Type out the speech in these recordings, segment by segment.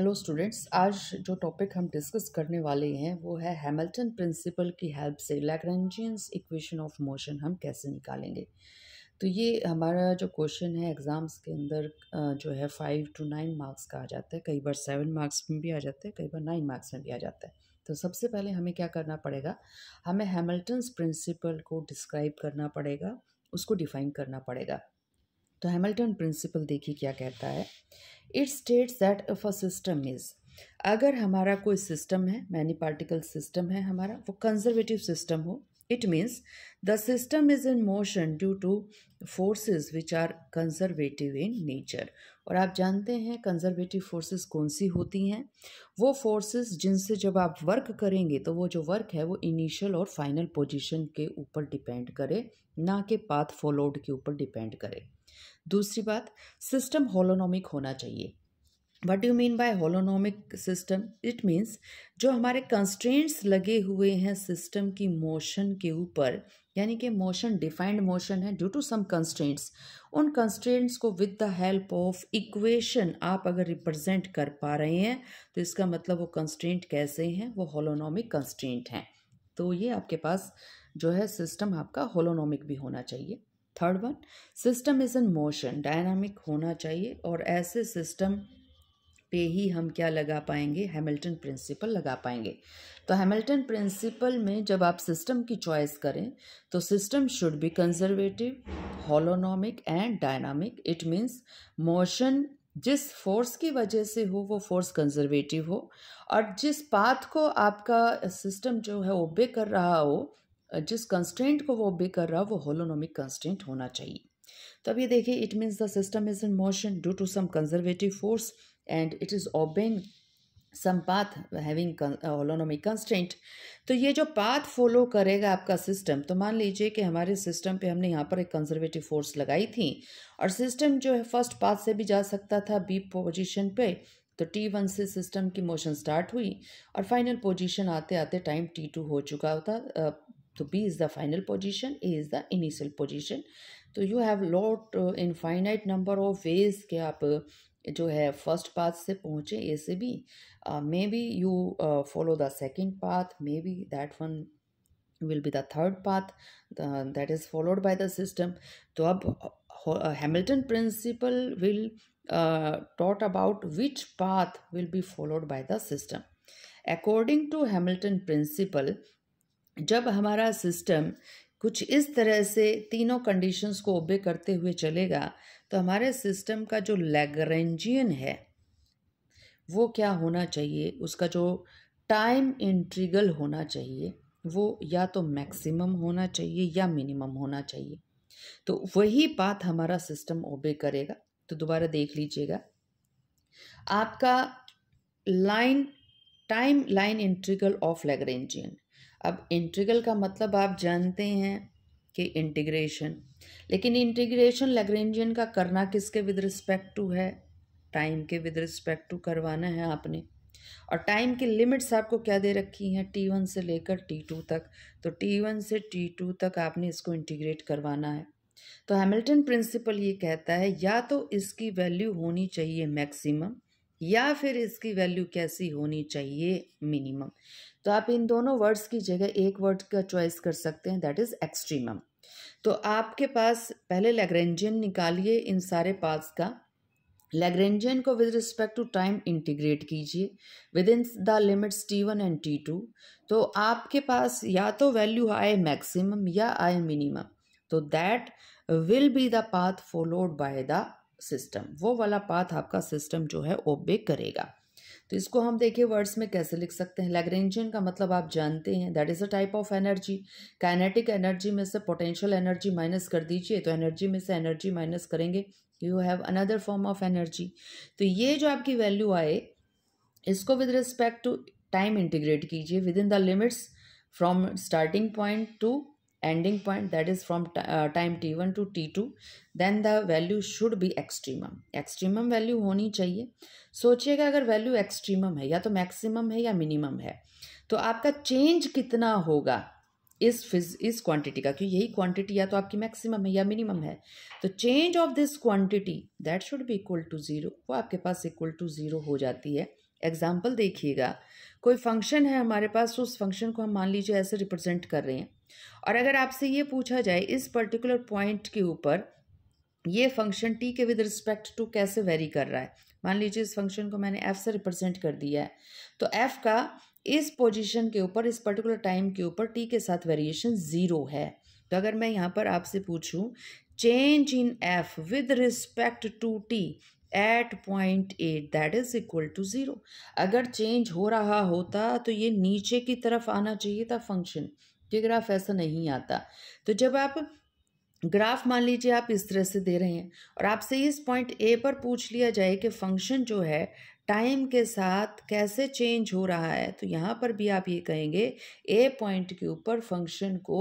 Hello students आज जो topic हम डिस्कस करने वाले हैं वो है हैमिल्टन प्रिंसिपल की हेल्प से लैग्रेंजियंस इक्वेशन ऑफ मोशन हम कैसे निकालेंगे तो ये हमारा जो क्वेश्चन है एग्ज़ाम्स के अंदर जो है फाइव टू नाइन मार्क्स का आ जाता है कई बार सेवन मार्क्स में भी आ जाता है कई बार नाइन मार्क्स में भी आ जाता है तो सबसे पहले हमें क्या करना पड़ेगा हमें हेमल्टन प्रिंसिपल को डिस्क्राइब करना पड़ेगा उसको डिफ़ाइन करना पड़ेगा तो हेमल्टन प्रिंसिपल देखिए क्या कहता है it states that if a system is अगर हमारा कोई सिस्टम है मैनी पार्टिकल सिस्टम है हमारा वो कंजर्वेटिव सिस्टम हो it means the system is in motion due to forces which are conservative in nature और आप जानते हैं कंजर्वेटिव फोर्सेज कौन सी होती हैं वो फोर्सेज जिनसे जब आप वर्क करेंगे तो वो जो वर्क है वो इनिशियल और फाइनल पोजिशन के ऊपर डिपेंड करे ना कि पाथ फॉलोड के ऊपर डिपेंड करे दूसरी बात सिस्टम होलोनॉमिक होना चाहिए what you mean by holonomic system it means जो हमारे कंस्ट्रेंट्स लगे हुए हैं सिस्टम की मोशन के ऊपर यानी कि मोशन डिफाइंड मोशन है ड्यू टू सम कंस्ट्रेंट्स उन कंस्ट्रेंट्स को with the help of equation आप अगर रिप्रेजेंट कर पा रहे हैं तो इसका मतलब वो कंस्ट्रेंट कैसे हैं वो होलोनॉमिक कंस्ट्रेंट हैं तो ये आपके पास जो है सिस्टम आपका होलोनॉमिक भी होना चाहिए third one system is in motion dynamic होना चाहिए और ऐसे सिस्टम पे ही हम क्या लगा पाएंगे हैमिल्टन प्रिंसिपल लगा पाएंगे तो हैमिल्टन प्रिंसिपल में जब आप सिस्टम की चॉइस करें तो system should be conservative holonomic and dynamic it means motion जिस फोर्स की वजह से हो वो फोर्स कंजर्वेटिव हो और जिस पाथ को आपका सिस्टम जो है ओबे कर रहा हो जिस कंस्टेंट को वो ऑबे कर रहा वो होलोनोमिक कंस्टेंट होना चाहिए तो अब ये देखिए it means the system is in motion due to some conservative force and it is obeying some path having holonomic constant तो ये जो पाथ फॉलो करेगा आपका सिस्टम तो मान लीजिए कि हमारे सिस्टम पे हमने यहाँ पर एक कंजर्वेटिव फोर्स लगाई थी और सिस्टम जो है फर्स्ट पाथ से भी जा सकता था बी पोजिशन पे तो टी वन से सिस्टम की मोशन स्टार्ट हुई और फाइनल पोजीशन आते आते टाइम टी टू हो चुका था So B is the final position, A is the initial position. So you have lot uh, infinite number of ways ke aap, uh, jo hai first path se pahunche ACB. se uh, maybe you uh, follow the second path, maybe that one will be the third path the, that is followed by the system. So ab, uh, Hamilton principle will uh, taught about which path will be followed by the system. According to Hamilton principle, जब हमारा system कुछ इस तरह से तीनों conditions को ओबे करते हुए चलेगा तो हमारे सिस्टम का जो लेगरेंजियन है वो क्या होना चाहिए उसका जो टाइम इंट्रीगल होना चाहिए वो या तो मैक्सिमम होना चाहिए या मिनिमम होना चाहिए तो वही बात हमारा सिस्टम ओबे करेगा तो दोबारा देख लीजिएगा आपका line time line integral of Lagrangian अब इंटीग्रल का मतलब आप जानते हैं कि इंटीग्रेशन लेकिन इंटीग्रेशन लेग्रेंजियन का करना किसके विद रिस्पेक्ट टू है टाइम के विद रिस्पेक्ट टू करवाना है आपने और टाइम की लिमिट्स आपको क्या दे रखी हैं टी वन से लेकर टी टू तक तो टी वन से टी टू तक आपने इसको इंटीग्रेट करवाना है तो हैमिल्टन प्रिंसिपल ये कहता है या तो इसकी वैल्यू होनी चाहिए मैक्सिमम या फिर इसकी वैल्यू कैसी होनी चाहिए मिनिमम तो आप इन दोनों वर्ड्स की जगह एक वर्ड का चॉइस कर सकते हैं दैट इज़ एक्सट्रीमम तो आपके पास पहले लेग्रेंजियन निकालिए इन सारे पार्ट्स का लेग्रेंजियन को with respect to time integrate कीजिए within the limits T one and T two तो आपके पास या तो वैल्यू आए मैक्सिमम या आए मिनिमम तो that will be the path followed by the system वो वाला पाथ आपका सिस्टम जो है ओबे करेगा तो इसको हम देखें वर्ड्स में कैसे लिख सकते हैं लैग्रेंजियन का मतलब आप जानते हैं that is a type of energy kinetic energy में से पोटेंशियल एनर्जी माइनस कर दीजिए तो एनर्जी में से एनर्जी माइनस करेंगे you have another form of energy तो ये जो आपकी वैल्यू आए इसको with respect to time integrate कीजिए within the limits from starting point to ending point that is from uh, time t1 to t2 then the value should be extremum extremum value होनी चाहिए सोचिएगा अगर value extremum है या तो maximum है या मिनिमम है तो आपका चेंज कितना होगा इस फिज इस क्वांटिटी का क्योंकि यही क्वांटिटी या तो आपकी मैक्सिमम है या मिनिमम है तो change of this quantity that should be equal to zero वो आपके पास इक्वल टू ज़ीरो हो जाती है एग्जांपल देखिएगा कोई फंक्शन है हमारे पास तो उस फंक्शन को हम मान लीजिए ऐसे रिप्रेजेंट कर रहे हैं और अगर आपसे ये पूछा जाए इस पर्टिकुलर पॉइंट के ऊपर ये फंक्शन टी के विद रिस्पेक्ट टू कैसे वेरी कर रहा है मान लीजिए इस फंक्शन को मैंने एफ से रिप्रेजेंट कर दिया है तो एफ का इस पोजिशन के ऊपर इस पर्टिकुलर टाइम के ऊपर टी के साथ वेरिएशन ज़ीरो है तो अगर मैं यहाँ पर आपसे पूछूँ change in F with respect to T at point at that is equal to zero अगर चेंज हो रहा होता तो ये नीचे की तरफ आना चाहिए था फंक्शन ये ग्राफ ऐसा नहीं आता तो जब आप ग्राफ मान लीजिए आप इस तरह से दे रहे हैं और आपसे इस पॉइंट ए पर पूछ लिया जाए कि फंक्शन जो है टाइम के साथ कैसे चेंज हो रहा है तो यहाँ पर भी आप ये कहेंगे ए पॉइंट के ऊपर फंक्शन को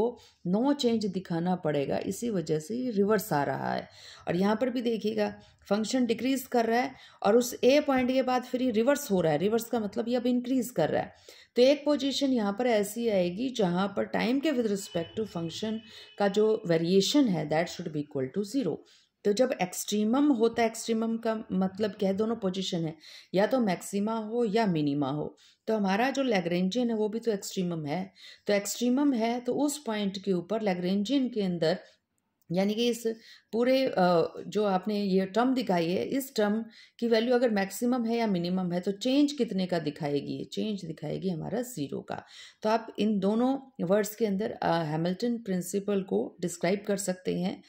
नो चेंज दिखाना पड़ेगा इसी वजह से ये रिवर्स आ रहा है और यहाँ पर भी देखिएगा फंक्शन डिक्रीज कर रहा है और उस ए पॉइंट के बाद फिर ये रिवर्स हो रहा है रिवर्स का मतलब ये अब इंक्रीज कर रहा है तो एक पोजीशन यहाँ पर ऐसी आएगी जहाँ पर टाइम के विद रिस्पेक्ट टू फंक्शन का जो वेरिएशन है that should be equal to zero तो जब एक्सट्रीमम होता है एक्सट्रीमम का मतलब क्या है दोनों पोजीशन है या तो मैक्सिमा हो या मिनिमा हो तो हमारा जो लेग्रेंजियन है वो भी तो एक्सट्रीमम है तो एक्सट्रीमम है तो उस पॉइंट के ऊपर लेग्रेंजियन के अंदर यानी कि इस पूरे जो आपने ये टर्म दिखाई है इस टर्म की वैल्यू अगर मैक्सिमम है या मिनिमम है तो चेंज कितने का दिखाएगी चेंज दिखाएगी हमारा ज़ीरो का तो आप इन दोनों वर्ड्स के अंदर हैमिल्टन प्रिंसिपल को डिस्क्राइब कर सकते हैं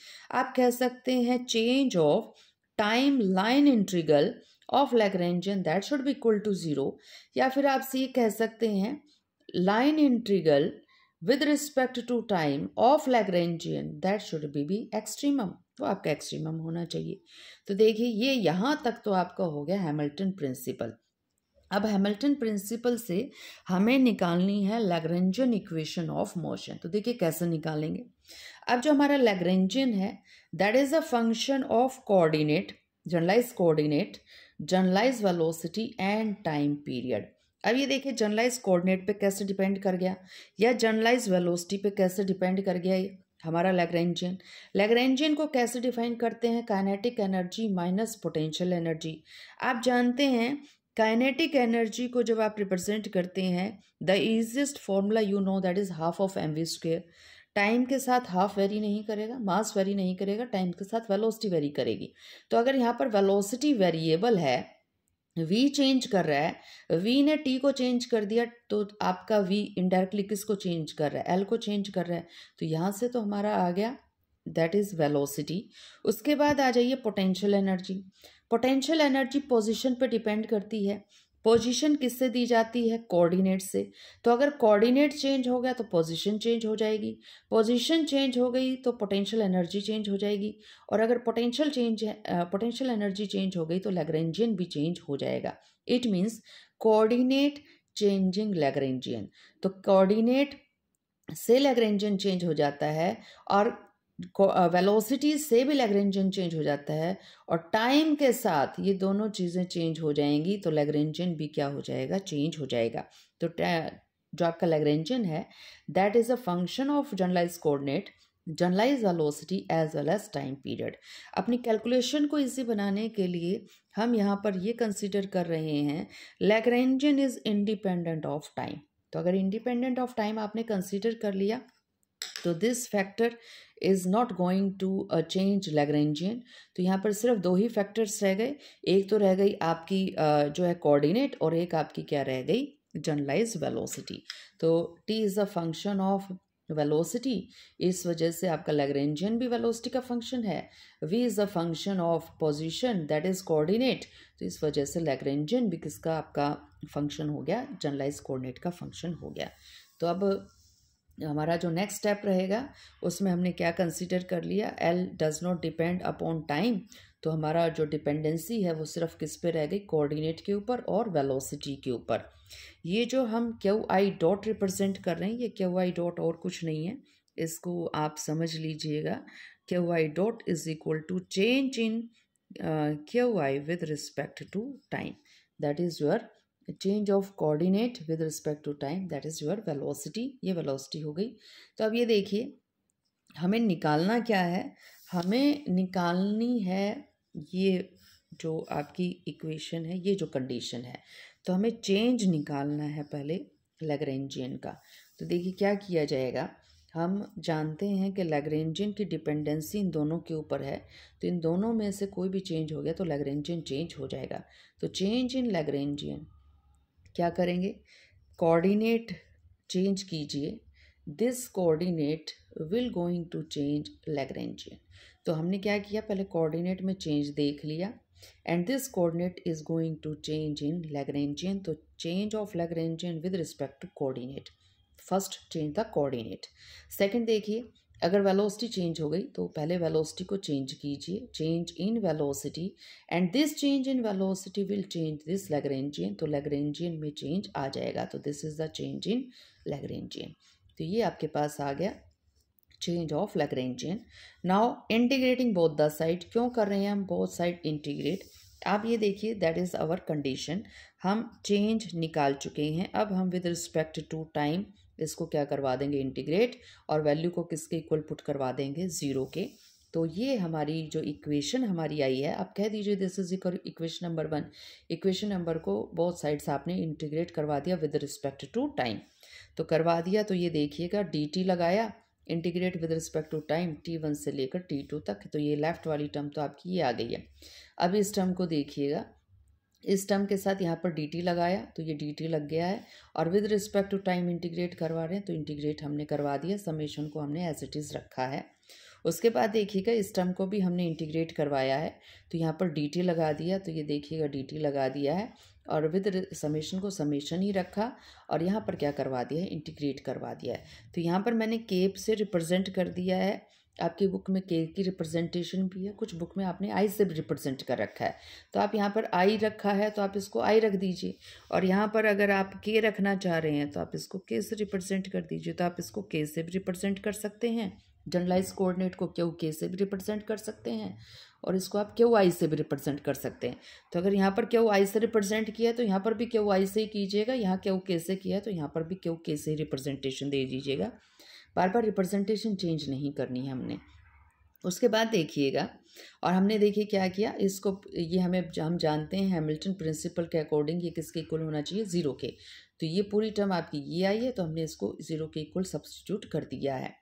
आप कह सकते हैं change of time line integral of Lagrangian that should be equal to zero या फिर आप ये कह सकते हैं line integral with respect to time of Lagrangian that should be be extremum तो आपका एक्सट्रीमम होना चाहिए तो देखिए ये यहाँ तक तो आपका हो गया हैमिल्टन प्रिंसिपल अब हैमिल्टन प्रिंसिपल से हमें निकालनी है लैग्रेंजियन इक्वेशन ऑफ मोशन तो देखिए कैसे निकालेंगे अब जो हमारा लैग्रेंजियन है that is a function of coordinate generalize coordinate generalize velocity and time period अब ये देखिए जर्नलाइज कोऑर्डिनेट पे कैसे डिपेंड कर गया या जर्नलाइज वेलोसिटी पे कैसे डिपेंड कर गया ये हमारा लैग्रेंजियन लैग्रेंजियन को कैसे डिफाइन करते हैं kinetic energy minus potential energy आप जानते हैं काइनेटिक एनर्जी को जब आप रिप्रेजेंट करते हैं the easiest formula you know that is half of M V square time के साथ हाफ वेरी नहीं करेगा मास वेरी नहीं करेगा टाइम के साथ वेलोसिटी वेरी करेगी तो अगर यहाँ पर वेलोसिटी वेरिएबल है वी चेंज कर रहा है वी ने टी को चेंज कर दिया तो आपका वी इनडायरेक्टली किस को चेंज कर रहा है एल को चेंज कर रहा है तो यहाँ से तो हमारा आ गया दैट इज़ वेलोसिटी उसके बाद आ जाइए potential energy potential energy position पर डिपेंड करती है पोजीशन किससे दी जाती है कोऑर्डिनेट से तो अगर कोऑर्डिनेट चेंज हो गया तो पोजीशन चेंज हो जाएगी पोजीशन चेंज हो गई तो पोटेंशियल एनर्जी चेंज हो जाएगी और अगर potential change potential energy change हो गई तो लैग्रेंजियन भी चेंज हो जाएगा it means coordinate changing Lagrangian तो कोऑर्डिनेट से लैग्रेंजियन चेंज हो जाता है और वेलोसिटी से भी लेग्रेंजन चेंज हो जाता है और टाइम के साथ ये दोनों चीज़ें चेंज हो जाएंगी तो लेग्रेंजन भी क्या हो जाएगा चेंज हो जाएगा तो जो आपका लेग्रेंजन है that is a function of generalize coordinate generalize velocity as well as time period अपनी कैलकुलेशन को इजी बनाने के लिए हम यहाँ पर ये कंसिडर कर रहे हैं Lagrangian is independent of time तो अगर इंडिपेंडेंट ऑफ टाइम आपने कंसिडर कर लिया तो this factor is not going to a change Lagrangian तो यहाँ पर सिर्फ दो ही फैक्टर्स रह गए एक तो रह गई आपकी uh, जो है कोऑर्डिनेट और एक आपकी क्या रह गई जनरलाइज वेलोसिटी तो T is a function of velocity इस वजह से आपका लैग्रेंजियन भी वेलोसिटी का फंक्शन है V is a function of position that is coordinate तो इस वजह से लैग्रेंजियन भी किसका आपका फंक्शन हो गया जनरलाइज कोऑर्डिनेट का फंक्शन हो गया तो अब हमारा जो नेक्स्ट स्टेप रहेगा उसमें हमने क्या कंसिडर कर लिया L does not depend upon time तो हमारा जो डिपेंडेंसी है वो सिर्फ किस पे रह गई कोऑर्डिनेट के ऊपर और वेलोसिटी के ऊपर ये जो हम क्यू आई डॉट रिप्रेजेंट कर रहे हैं ये क्यू आई डॉट और कुछ नहीं है इसको आप समझ लीजिएगा Q I dot is equal to change in Q I with respect to time that is your change of coordinate with respect to time that is your velocity ये velocity हो गई तो अब ये देखिए हमें निकालना क्या है हमें निकालनी है ये जो आपकी इक्वेशन है ये जो कंडीशन है तो हमें चेंज निकालना है पहले लैग्रेंजियन का तो देखिए क्या किया जाएगा हम जानते हैं कि लैग्रेंजियन की डिपेंडेंसी इन दोनों के ऊपर है तो इन दोनों में से कोई भी चेंज हो गया तो लैग्रेंजियन चेंज हो जाएगा तो चेंज इन लैग्रेंजियन क्या करेंगे कोऑर्डिनेट चेंज कीजिए this coordinate will going to change Lagrangian तो हमने क्या किया पहले कोऑर्डिनेट में चेंज देख लिया and this coordinate is going to change in Lagrangian तो change of Lagrangian with respect to coordinate first change the coordinate second देखिए अगर वेलोसिटी चेंज हो गई तो पहले वेलोसिटी को चेंज कीजिए change in velocity and this change in velocity will change this Lagrangian तो लेग्रेंजियन में चेंज आ जाएगा तो this is the change in Lagrangian तो ये आपके पास आ गया change of Lagrangian now integrating both the side क्यों कर रहे हैं हम बोथ साइड इंटीग्रेट आप ये देखिए दैट इज़ आवर कंडीशन हम चेंज निकाल चुके हैं अब हम विद रिस्पेक्ट टू टाइम इसको क्या करवा देंगे इंटीग्रेट और वैल्यू को किसके इक्वल पुट करवा देंगे ज़ीरो के तो ये हमारी जो इक्वेशन हमारी आई है आप कह दीजिए this is equation number one equation number को बहुत साइड्स आपने इंटीग्रेट करवा दिया विद रिस्पेक्ट टू टाइम तो करवा दिया तो ये देखिएगा डी टी लगाया integrate with respect to time T one से लेकर टी टू तक तो ये लेफ्ट वाली टर्म तो आपकी ये आ गई है अब इस टर्म को देखिएगा इस टर्म के साथ यहाँ पर डी लगाया तो ये डी लग गया है और with respect to time integrate करवा रहे हैं तो इंटीग्रेट हमने करवा दिया समेशन को हमने एज इट इज़ रखा है उसके बाद देखिएगा इस टर्म को भी हमने इंटीग्रेट करवाया है तो यहाँ पर डी लगा दिया तो ये देखिएगा डी लगा दिया है और विद समेशन को समेशन ही रखा और यहाँ पर क्या करवा दिया है इंटीग्रेट करवा दिया है तो यहाँ पर मैंने केप से रिप्रजेंट कर दिया है आपकी बुक में केयर की रिप्रेजेंटेशन भी है कुछ बुक में आपने आई से भी रिप्रेजेंट कर रखा है तो आप यहाँ पर आई रखा है तो आप इसको आई रख दीजिए और यहाँ पर अगर आप के रखना चाह रहे हैं तो आप इसको के से रिप्रेजेंट कर दीजिए तो आप इसको के से भी रिप्रेजेंट कर सकते हैं जनरलाइज कोऑर्डिनेट को क्यू के से भी रिप्रेजेंट कर सकते हैं और इसको आप क्यू आई से भी रिप्रेजेंट कर सकते हैं तो अगर यहाँ पर क्यू आई से रिप्रेजेंट किया है तो यहाँ पर भी क्यू आई से ही कीजिएगा यहाँ क्यू के से किया है तो यहाँ पर भी क्यू के से ही रिप्रेजेंटेशन दे दीजिएगा बार बार रिप्रेजेंटेशन चेंज नहीं करनी है हमने उसके बाद देखिएगा और हमने देखिए क्या किया इसको ये हमें हम जानते हैं हैमिल्टन प्रिंसिपल के अकॉर्डिंग ये किसके इक्वल होना चाहिए ज़ीरो के तो ये पूरी टर्म आपकी ये आई है तो हमने इसको ज़ीरो के इक्वल सब्सटीट्यूट कर दिया है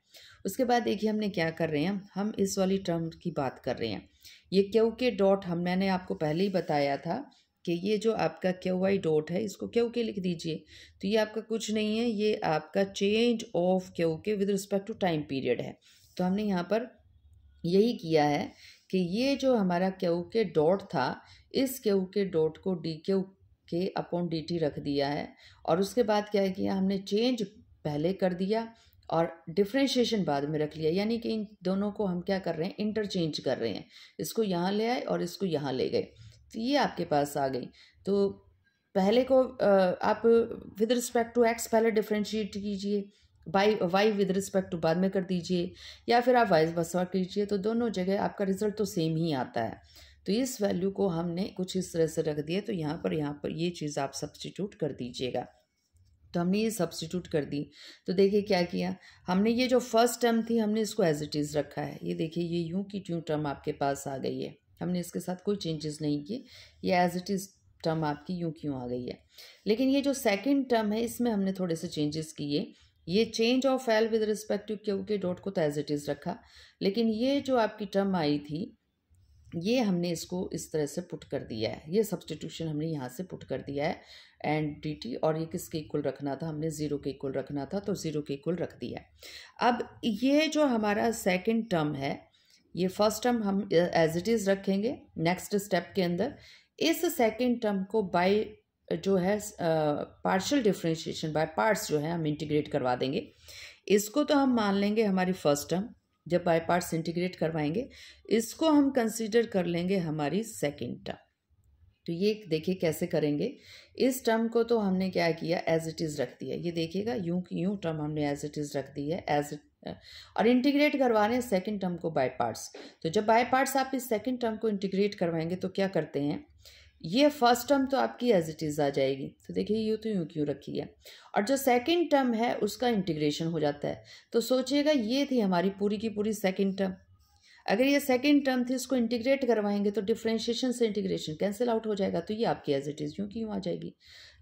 उसके बाद देखिए हमने क्या कर रहे हैं हम इस वाली टर्म की बात कर रहे हैं ये क्यू के डॉट हम मैंने आपको पहले ही बताया था कि ये जो आपका क्यू आई डॉट है इसको क्यू के लिख दीजिए तो ये आपका कुछ नहीं है ये आपका change of Q K with respect to time period है तो हमने यहाँ पर यही किया है कि ये जो हमारा क्यू के डॉट था इस क्यू के डॉट को D Q K upon D T रख दिया है और उसके बाद क्या किया हमने चेंज पहले कर दिया और डिफ्रेंशिएशन बाद में रख लिया यानी कि इन दोनों को हम क्या कर रहे हैं इंटरचेंज कर रहे हैं इसको यहाँ ले आए और इसको यहाँ ले गए तो ये आपके पास आ गई तो पहले को आप विद रिस्पेक्ट टू एक्स पहले डिफ्रेंशिएट कीजिए by Y with respect to बाद में कर दीजिए या फिर आप वाइस बसा कीजिए तो दोनों जगह आपका रिजल्ट तो सेम ही आता है तो इस वैल्यू को हमने कुछ इस तरह से रख दिया तो यहाँ पर यहाँ पर ये चीज़ आप सब्सटीट्यूट कर दीजिएगा तो हमने ये सब्सटीट्यूट कर दी तो देखिए क्या किया हमने ये जो फर्स्ट टर्म थी हमने इसको एज इट इज़ रखा है ये देखिए ये यूँ की ट्यू टर्म आपके पास आ गई है हमने इसके साथ कोई चेंजेस नहीं किए ये एज इट इज़ टर्म आपकी यूँ क्यों आ गई है लेकिन ये जो सेकेंड टर्म है इसमें हमने थोड़े से चेंजेस किए ये change of L with respect to Q K dot को तो एज इट इज़ रखा लेकिन ये जो आपकी टर्म आई थी ये हमने इसको इस तरह से पुट कर दिया है ये सब्सटीट्यूशन हमने यहाँ से पुट कर दिया है एंड डी टी और ये किसके इक्वल रखना था हमने ज़ीरो के इक्वल रखना था तो ज़ीरो के इक्वल रख दिया अब ये जो हमारा सेकेंड टर्म है ये फर्स्ट टर्म हम एज इट इज़ रखेंगे नेक्स्ट स्टेप के अंदर इस सेकेंड टर्म को बाय जो है पार्शल डिफ्रेंशिएशन बाय पार्ट्स जो है हम इंटीग्रेट करवा देंगे इसको तो हम मान लेंगे हमारी फर्स्ट टर्म जब बाय पार्ट्स इंटीग्रेट करवाएंगे इसको हम कंसीडर कर लेंगे हमारी सेकेंड टर्म तो ये देखिए कैसे करेंगे इस टर्म को तो हमने क्या किया एज इट इज़ रख दिया ये देखिएगा यूं यूं टर्म हमने एज इट इज़ रख दी है एज इट और इंटीग्रेट करवाने सेकेंड टर्म को बाय पार्ट्स तो जब बाय पार्ट्स आप इस सेकेंड टर्म को इंटीग्रेट करवाएंगे तो क्या करते हैं ये फर्स्ट टर्म तो आपकी एज इट इज़ आ जाएगी तो देखिए यू तो यूँ क्यों रखी है और जो सेकेंड टर्म है उसका इंटीग्रेशन हो जाता है तो सोचिएगा ये थी हमारी पूरी की पूरी सेकेंड टर्म अगर ये सेकेंड टर्म थी इसको इंटीग्रेट करवाएंगे तो डिफ्रेंशिएशन से इंटीग्रेशन कैंसिल आउट हो जाएगा तो ये आपकी एज इट इज़ यूँ क्यों आ जाएगी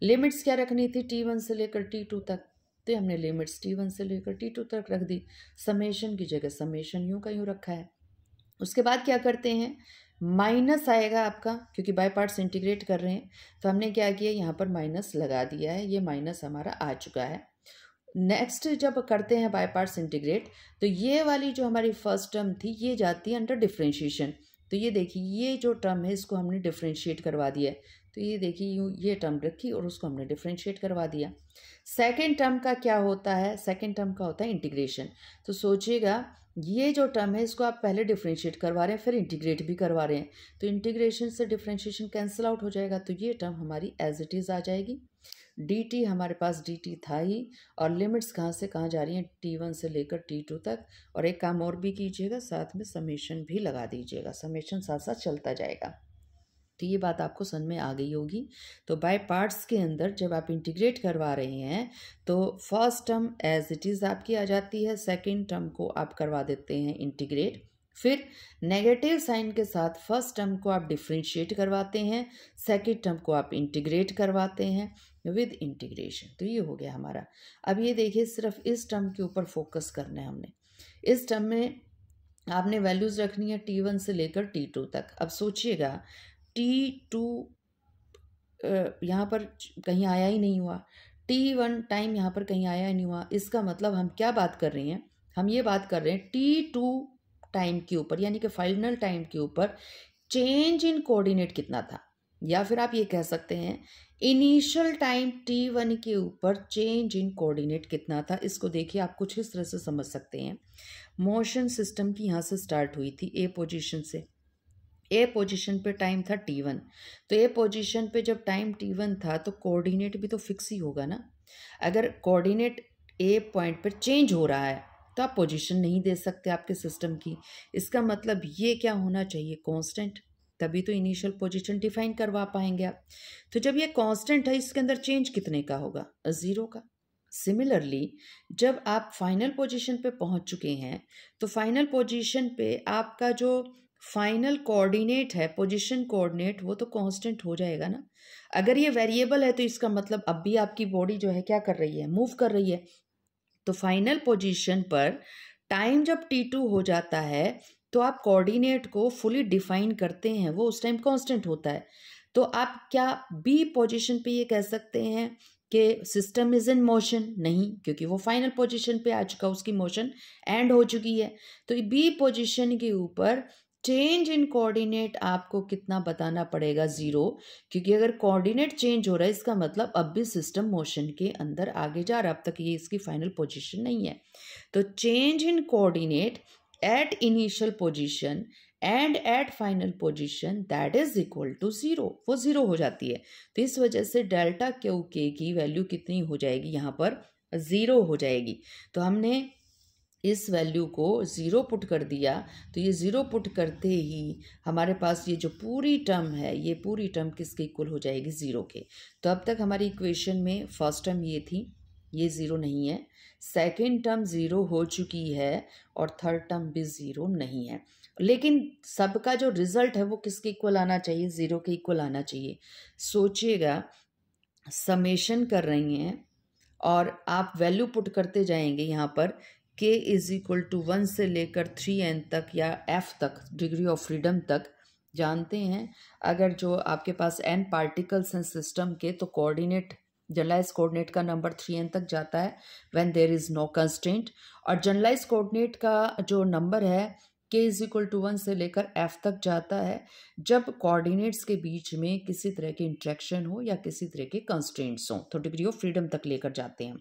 लिमिट्स क्या रखनी थी टी वन से लेकर टी टू तक तो हमने लिमिट्स टी वन से लेकर टी टू तक रख दी समेशन की जगह समेशन यूँ का यूँ रखा है उसके बाद क्या करते हैं माइनस आएगा आपका क्योंकि बाय पार्ट्स इंटीग्रेट कर रहे हैं तो हमने क्या किया यहाँ पर माइनस लगा दिया है ये माइनस हमारा आ चुका है नेक्स्ट जब करते हैं बाय पार्ट्स इंटीग्रेट तो ये वाली जो हमारी फर्स्ट टर्म थी ये जाती है अंडर डिफ्रेंशिएशन तो ये देखिए ये जो टर्म है इसको हमने डिफ्रेंशिएट करवा दिया है तो ये देखिए यूँ ये टर्म रखी और उसको हमने डिफ्रेंशिएट करवा दिया सेकेंड टर्म का क्या होता है सेकेंड टर्म का होता है इंटीग्रेशन तो सोचिएगा ये जो टर्म है इसको आप पहले डिफ्रेंशिएट करवा रहे हैं फिर इंटीग्रेट भी करवा रहे हैं तो इंटीग्रेशन से डिफ्रेंशिएशन कैंसिल आउट हो जाएगा तो ये टर्म हमारी एज इट इज़ आ जाएगी डी टी हमारे पास डी टी था ही और लिमिट्स कहाँ से कहाँ जा रही हैं टी वन से लेकर टी टू तक और एक काम और भी कीजिएगा साथ में समेशन भी लगा दीजिएगा समेशन साथ साथ चलता जाएगा तो ये बात आपको सन में आ गई होगी तो बाय पार्ट्स के अंदर जब आप इंटीग्रेट करवा रहे हैं तो first term as it is आपकी आ जाती है सेकेंड टर्म को आप करवा देते हैं इंटीग्रेट फिर नेगेटिव साइन के साथ फर्स्ट टर्म को आप डिफ्रेंशिएट करवाते हैं सेकेंड टर्म को आप इंटीग्रेट करवाते हैं विद इंटीग्रेशन तो ये हो गया हमारा अब ये देखिए सिर्फ इस टर्म के ऊपर फोकस करना है हमने इस टर्म में आपने वैल्यूज़ रखनी है टी वन से लेकर टी टू तक अब सोचिएगा टी टू यहाँ पर कहीं आया ही नहीं हुआ टी वन टाइम यहाँ पर कहीं आया ही नहीं हुआ इसका मतलब हम क्या बात कर रहे हैं हम ये बात कर रहे हैं टी टू टाइम के ऊपर यानी कि फाइनल टाइम के ऊपर चेंज इन कोऑर्डिनेट कितना था या फिर आप ये कह सकते हैं इनिशियल टाइम टी वन के ऊपर चेंज इन कोऑर्डिनेट कितना था इसको देखिए आप कुछ इस तरह से समझ सकते हैं मोशन सिस्टम की यहाँ से स्टार्ट हुई थी ए पोजीशन से ए पोजीशन पे टाइम था टी वन तो ए पोजीशन पे जब टाइम टी वन था तो कोऑर्डिनेट भी तो फिक्स ही होगा ना अगर कोऑर्डिनेट ए पॉइंट पर चेंज हो रहा है तो आप पोजीशन नहीं दे सकते आपके सिस्टम की इसका मतलब ये क्या होना चाहिए कांस्टेंट तभी तो इनिशियल पोजीशन डिफाइन करवा पाएंगे आप तो जब ये कांस्टेंट है इसके अंदर चेंज कितने का होगा ज़ीरो का सिमिलरली जब आप फाइनल पोजीशन पे पहुंच चुके हैं तो फाइनल पोजीशन पे आपका जो फाइनल कोऑर्डिनेट है पोजीशन कोऑर्डिनेट वो तो कांस्टेंट हो जाएगा ना अगर ये वेरिएबल है तो इसका मतलब अब भी आपकी बॉडी जो है क्या कर रही है मूव कर रही है तो फाइनल पोजीशन पर टाइम जब टी टू हो जाता है तो आप कोऑर्डिनेट को फुली डिफाइन करते हैं वो उस टाइम कांस्टेंट होता है तो आप क्या बी पोजीशन पे ये कह सकते हैं कि सिस्टम इज़ इन मोशन नहीं क्योंकि वो फाइनल पोजीशन पे आ चुका उसकी मोशन एंड हो चुकी है तो बी पोजीशन के ऊपर चेंज इन कोऑर्डिनेट आपको कितना बताना पड़ेगा ज़ीरो क्योंकि अगर कोऑर्डिनेट चेंज हो रहा है इसका मतलब अब भी सिस्टम मोशन के अंदर आगे जा रहा है अब तक ये इसकी फाइनल पोजीशन नहीं है तो change in coordinate at initial position and at final position that is equal to zero वो ज़ीरो हो जाती है तो इस वजह से डेल्टा क्यू के की वैल्यू कितनी हो जाएगी यहाँ पर ज़ीरो हो जाएगी तो हमने इस वैल्यू को ज़ीरो पुट कर दिया तो ये ज़ीरो पुट करते ही हमारे पास ये जो पूरी टर्म है ये पूरी टर्म किसके इक्वल हो जाएगी ज़ीरो के तो अब तक हमारी इक्वेशन में फर्स्ट टर्म ये थी ये ज़ीरो नहीं है सेकेंड टर्म ज़ीरो हो चुकी है और थर्ड टर्म भी ज़ीरो नहीं है लेकिन सबका जो रिज़ल्ट है वो किसके इक्वल आना चाहिए ज़ीरो के इक्वल आना चाहिए सोचिएगा समेशन कर रही हैं और आप वैल्यू पुट करते जाएंगे यहाँ पर के इज़ इक्वल टू वन से लेकर थ्री एन तक या एफ़ तक डिग्री ऑफ फ्रीडम तक जानते हैं अगर जो आपके पास एन पार्टिकल्स हैं सिस्टम के तो कोऑर्डिनेट जनरलाइज कोऑर्डिनेट का नंबर थ्री एन तक जाता है when there is no constant और जनरलाइज कोऑर्डिनेट का जो नंबर है के इज इक्वल टू वन से लेकर एफ तक जाता है जब कोऑर्डिनेट्स के बीच में किसी तरह के इंट्रैक्शन हो या किसी तरह के कंस्टेंट्स हों तो डिग्री ऑफ फ्रीडम तक लेकर जाते हैं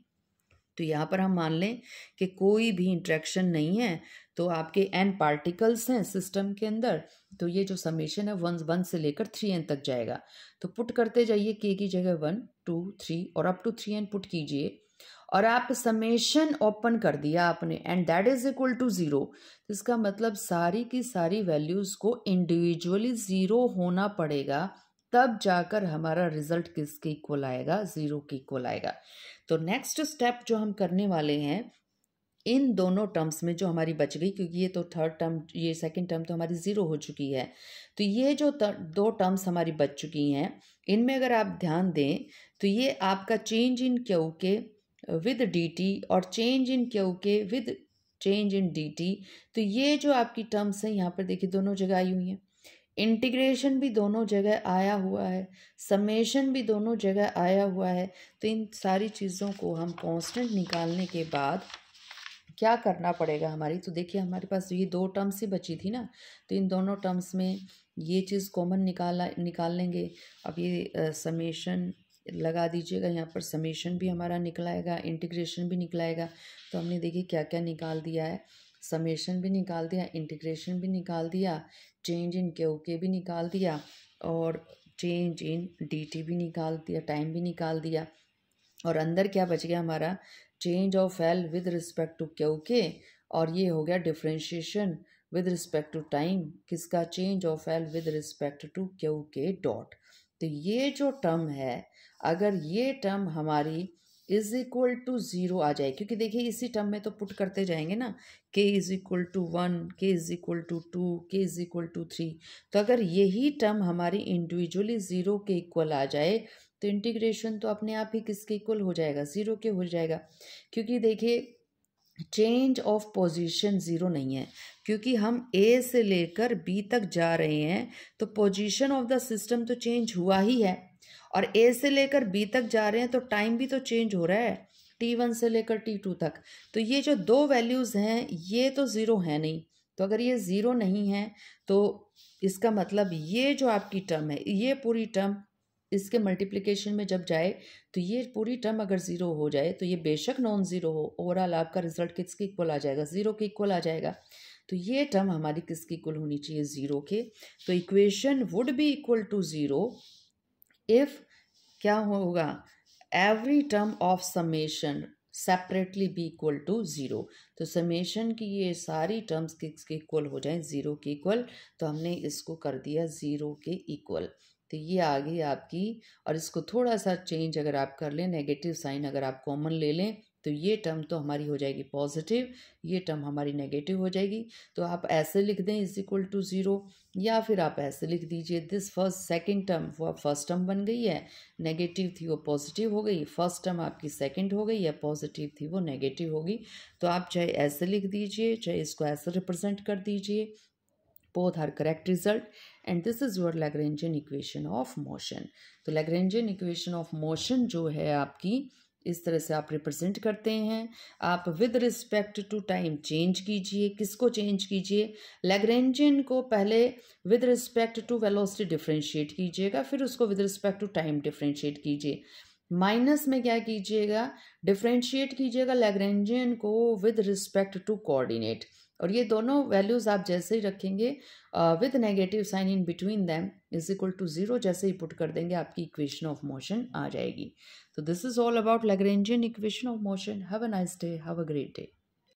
तो यहाँ पर हम मान लें कि कोई भी इंट्रैक्शन नहीं है तो आपके एन पार्टिकल्स हैं सिस्टम के अंदर तो ये जो समेशन है वन वन से लेकर थ्री एन तक जाएगा तो पुट करते जाइए के की जगह वन टू थ्री और up to three N put कीजिए और आप समेशन ओपन कर दिया आपने and that is equal to zero इसका मतलब सारी की सारी वैल्यूज़ को इंडिविजुअली ज़ीरो होना पड़ेगा तब जाकर हमारा रिजल्ट किसके इक्वल आएगा ज़ीरो के इक्वल आएगा तो नेक्स्ट स्टेप जो हम करने वाले हैं इन दोनों टर्म्स में जो हमारी बच गई क्योंकि ये तो थर्ड टर्म ये सेकंड टर्म तो हमारी ज़ीरो हो चुकी है तो ये जो दो टर्म्स हमारी बच चुकी हैं इनमें अगर आप ध्यान दें तो ये आपका change in Q K with DT और change in Q K with change in DT तो ये जो आपकी टर्म्स हैं यहाँ पर देखिए दोनों जगह आई हुई हैं इंटीग्रेशन भी दोनों जगह आया हुआ है समेशन भी दोनों जगह आया हुआ है तो इन सारी चीज़ों को हम कांस्टेंट निकालने के बाद क्या करना पड़ेगा हमारी तो देखिए हमारे पास ये दो टर्म्स ही बची थी ना तो इन दोनों टर्म्स में ये चीज़ कॉमन निकाला निकाल लेंगे अब ये समेशन लगा दीजिएगा यहाँ पर समेशन भी हमारा निकलाएगा इंटीग्रेशन भी निकलाएगा तो हमने देखिए क्या क्या निकाल दिया है समेशन भी निकाल दिया इंटीग्रेशन भी निकाल दिया चेंज इन के ओके भी निकाल दिया और चेंज इन डीटी भी निकाल दिया टाइम भी निकाल दिया और अंदर क्या बच गया हमारा change of L with respect to Q K और ये हो गया differentiation with respect to time किसका change of L with respect to Q K dot तो ये जो टर्म है अगर ये टर्म हमारी इज इक्वल टू ज़ीरो आ जाए क्योंकि देखिए इसी टर्म में तो पुट करते जाएंगे ना K is equal to one K is equal to two K is equal to three तो अगर यही टर्म हमारी इंडिविजुअली ज़ीरो के इक्वल आ जाए तो इंटीग्रेशन तो अपने आप ही किसके इक्वल हो जाएगा ज़ीरो के हो जाएगा क्योंकि देखिए चेंज ऑफ पोजिशन ज़ीरो नहीं है क्योंकि हम ए से लेकर बी तक जा रहे हैं तो पोजिशन ऑफ द सिस्टम तो चेंज हुआ ही है और ए से लेकर बी तक जा रहे हैं तो टाइम भी तो चेंज हो रहा है टी वन से लेकर टी टू तक तो ये जो दो वैल्यूज़ हैं ये तो ज़ीरो है नहीं तो अगर ये ज़ीरो नहीं है तो इसका मतलब ये जो आपकी टर्म है ये पूरी टर्म इसके मल्टीप्लिकेशन में जब जाए तो ये पूरी टर्म अगर ज़ीरो हो जाए तो ये बेशक नॉन ज़ीरो हो ओवरऑल आपका रिजल्ट किसके इक्वल आ जाएगा ज़ीरो के इक्वल आ जाएगा तो ये टर्म हमारी किसकी इक्वल होनी चाहिए ज़ीरो के तो equation would be equal to zero if क्या होगा every term of summation separately be equal to zero तो समेशन की ये सारी टर्म्स के इक्वल हो जाएं ज़ीरो के इक्वल तो हमने इसको कर दिया ज़ीरो के इक्वल तो ये आ गई आपकी और इसको थोड़ा सा चेंज अगर आप कर लें नेगेटिव साइन अगर आप कॉमन ले लें तो ये टर्म तो हमारी हो जाएगी पॉजिटिव ये टर्म हमारी नेगेटिव हो जाएगी तो आप ऐसे लिख दें इज इक्वल टू ज़ीरो या फिर आप ऐसे लिख दीजिए दिस फर्स्ट सेकंड टर्म वो आप फर्स्ट टर्म बन गई है नेगेटिव थी वो पॉजिटिव हो गई फर्स्ट टर्म आपकी सेकंड हो गई या पॉजिटिव थी वो नेगेटिव होगी तो आप चाहे ऐसे लिख दीजिए चाहे इसको ऐसे रिप्रेजेंट कर दीजिए both are correct result and this is your lagrangian equation of motion तो lagrangian इक्वेशन ऑफ मोशन जो है आपकी इस तरह से आप रिप्रेजेंट करते हैं आप with respect to time change कीजिए किसको चेंज कीजिए लेग्रेंजन को पहले with respect to velocity differentiate कीजिएगा फिर उसको with respect to time differentiate कीजिए माइनस में क्या कीजिएगा डिफरेंशिएट कीजिएगा लेग्रेंजन को विद रिस्पेक्ट टू कोऑर्डिनेट और ये दोनों वैल्यूज़ आप जैसे ही रखेंगे with negative sign in between them is equal to zero जैसे ही पुट कर देंगे आपकी इक्वेशन ऑफ मोशन आ जाएगी तो this is all about Lagrangian equation of motion have a nice day have a great day